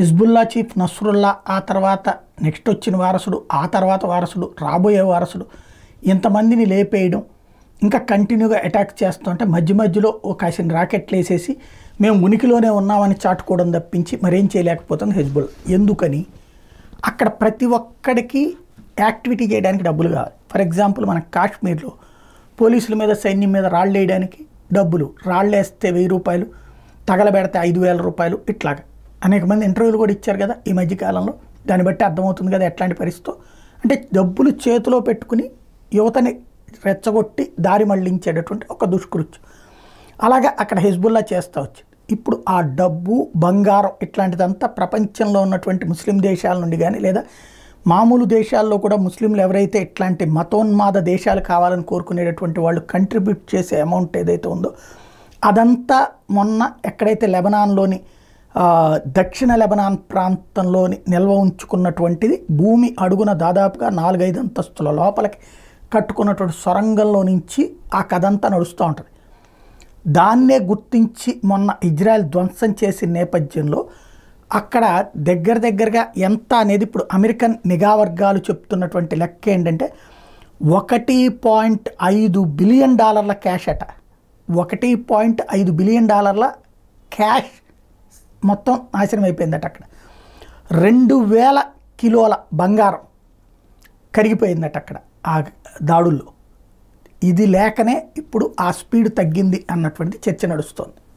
Hezbollah chief Nasrallah ఆ తర్వాత next వచ్చిన వారసుడు ఆ తర్వాత వారసుడు రాబోయే వారసుడు ఇంతమందిని లేపేయడం ఇంకా కంటిన్యూగా అటాక్ చేస్తుంటే మధ్య మధ్యలో ఒక ఆయన రాకెట్లు వేసేసి మేము ఉనికిలోనే ఉన్నామని చాటుకోవడం తప్పించి మరేం చేయలేకపోతుంది హెజ్బుల్ ఎందుకని అక్కడ ప్రతి ఒక్కడికి యాక్టివిటీ చేయడానికి డబ్బులు కావాలి ఫర్ ఎగ్జాంపుల్ మన కాశ్మీర్లో పోలీసుల మీద సైన్యం మీద రాళ్ళు వేయడానికి డబ్బులు రాళ్ళు వేస్తే వెయ్యి రూపాయలు తగలబెడితే ఐదు వేల రూపాయలు ఇట్లాగా అనేక మంది ఇంటర్వ్యూలు కూడా ఇచ్చారు కదా ఈ మధ్యకాలంలో దాన్ని బట్టి అర్థమవుతుంది కదా ఎట్లాంటి పరిస్థితో అంటే డబ్బులు చేతిలో పెట్టుకుని యువతని రెచ్చగొట్టి దారి మళ్లించేటటువంటి ఒక దుష్కృత్యం అలాగే అక్కడ హిజ్బుల్లా చేస్తూ వచ్చి ఇప్పుడు ఆ డబ్బు బంగారం ఇట్లాంటిదంతా ప్రపంచంలో ఉన్నటువంటి ముస్లిం దేశాల నుండి కానీ లేదా మామూలు దేశాల్లో కూడా ముస్లింలు ఎవరైతే ఇట్లాంటి మతోన్మాద దేశాలు కావాలని కోరుకునేటటువంటి వాళ్ళు కంట్రిబ్యూట్ చేసే అమౌంట్ ఏదైతే ఉందో అదంతా మొన్న ఎక్కడైతే లెబనాన్లోని దక్షిణ లెబనాన్ ప్రాంతంలో నిల్వ ఉంచుకున్నటువంటిది భూమి అడుగున దాదాపుగా నాలుగైదు అంతస్తుల లోపలికి కట్టుకున్నటువంటి సొరంగంలో నుంచి ఆ కథంతా నడుస్తూ ఉంటుంది దాన్నే గుర్తించి మొన్న ఇజ్రాయెల్ ధ్వంసం చేసిన నేపథ్యంలో అక్కడ దగ్గర దగ్గరగా ఎంత అనేది ఇప్పుడు అమెరికన్ నిఘా వర్గాలు చెప్తున్నటువంటి లెక్క ఏంటంటే ఒకటి పాయింట్ ఐదు బిలియన్ డాలర్ల క్యాష్ అట ఒకటి పాయింట్ ఐదు బిలియన్ డాలర్ల క్యాష్ మొత్తం నాశనం అయిపోయిందట అక్కడ రెండు వేల కిలోల బంగారం కరిగిపోయిందట అక్కడ ఆ దాడుల్లో ఇది లేకనే ఇప్పుడు ఆ స్పీడ్ తగ్గింది అన్నటువంటి చర్చ నడుస్తోంది